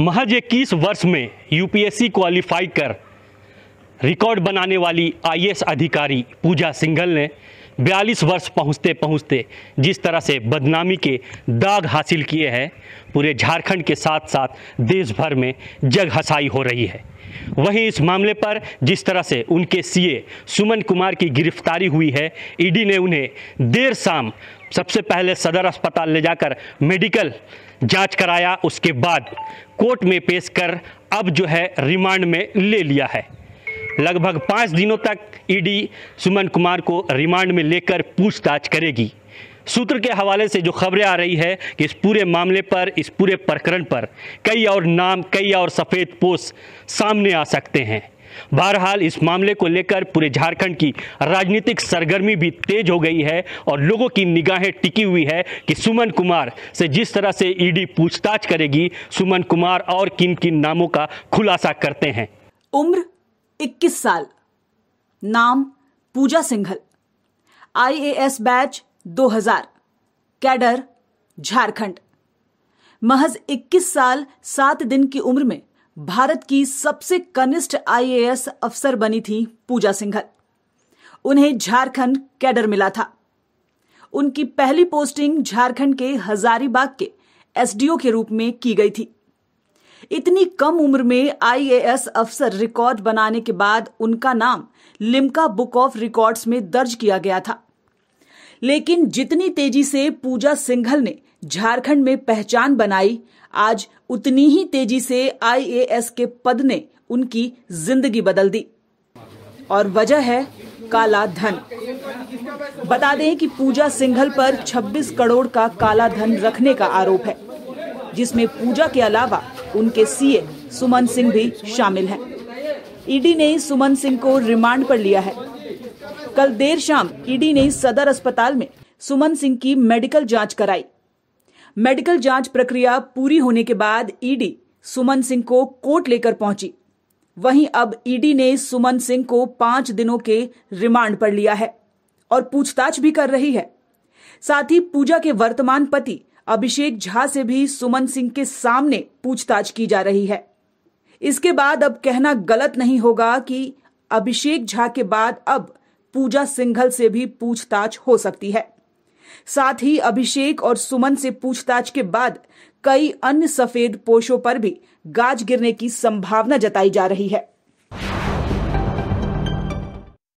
महज इक्कीस वर्ष में यूपीएससी क्वालिफाई कर रिकॉर्ड बनाने वाली आईएएस अधिकारी पूजा सिंघल ने बयालीस वर्ष पहुंचते पहुंचते जिस तरह से बदनामी के दाग हासिल किए हैं पूरे झारखंड के साथ साथ देश भर में जग हसाई हो रही है वहीं इस मामले पर जिस तरह से उनके सीए सुमन कुमार की गिरफ्तारी हुई है ईडी ने उन्हें देर शाम सबसे पहले सदर अस्पताल ले जाकर मेडिकल जांच कराया उसके बाद कोर्ट में पेश कर अब जो है रिमांड में ले लिया है लगभग पाँच दिनों तक ईडी सुमन कुमार को रिमांड में लेकर पूछताछ करेगी सूत्र के हवाले से जो खबरें आ रही है कि इस पूरे मामले पर इस पूरे प्रकरण पर कई और नाम कई और सफ़ेद पोस्ट सामने आ सकते हैं बहरहाल इस मामले को लेकर पूरे झारखंड की राजनीतिक सरगर्मी भी तेज हो गई है और लोगों की निगाहें टिकी हुई है कि सुमन कुमार से जिस तरह से ईडी पूछताछ करेगी सुमन कुमार और किन किन नामों का खुलासा करते हैं उम्र 21 साल नाम Pooja Singhal IAS batch 2000 cadre Jharkhand महज 21 साल 7 दिन की उम्र में भारत की सबसे कनिष्ठ आईएएस अफसर बनी थी पूजा सिंघल उन्हें झारखंड कैडर मिला था उनकी पहली पोस्टिंग झारखंड के हजारीबाग के एसडीओ के रूप में की गई थी इतनी कम उम्र में आईएएस अफसर रिकॉर्ड बनाने के बाद उनका नाम लिम्का बुक ऑफ रिकॉर्ड्स में दर्ज किया गया था लेकिन जितनी तेजी से पूजा सिंघल ने झारखंड में पहचान बनाई आज उतनी ही तेजी से आईएएस के पद ने उनकी जिंदगी बदल दी और वजह है काला धन बता दें कि पूजा सिंघल पर 26 करोड़ का काला धन रखने का आरोप है जिसमें पूजा के अलावा उनके सीए सुमन सिंह भी शामिल हैं ईडी ने सुमन सिंह को रिमांड पर लिया है कल देर शाम ईडी ने सदर अस्पताल में सुमन सिंह की मेडिकल जांच कराई मेडिकल जांच प्रक्रिया पूरी होने के बाद ईडी सुमन सिंह को कोर्ट लेकर पहुंची वहीं अब ईडी ने सुमन सिंह को पांच दिनों के रिमांड पर लिया है और पूछताछ भी कर रही है साथ ही पूजा के वर्तमान पति अभिषेक झा से भी सुमन सिंह के सामने पूछताछ की जा रही है इसके बाद अब कहना गलत नहीं होगा कि अभिषेक झा के बाद अब पूजा सिंघल से भी पूछताछ हो सकती है साथ ही अभिषेक और सुमन से पूछताछ के बाद कई अन्य सफेद पोशों पर भी गाज गिरने की संभावना जताई जा रही है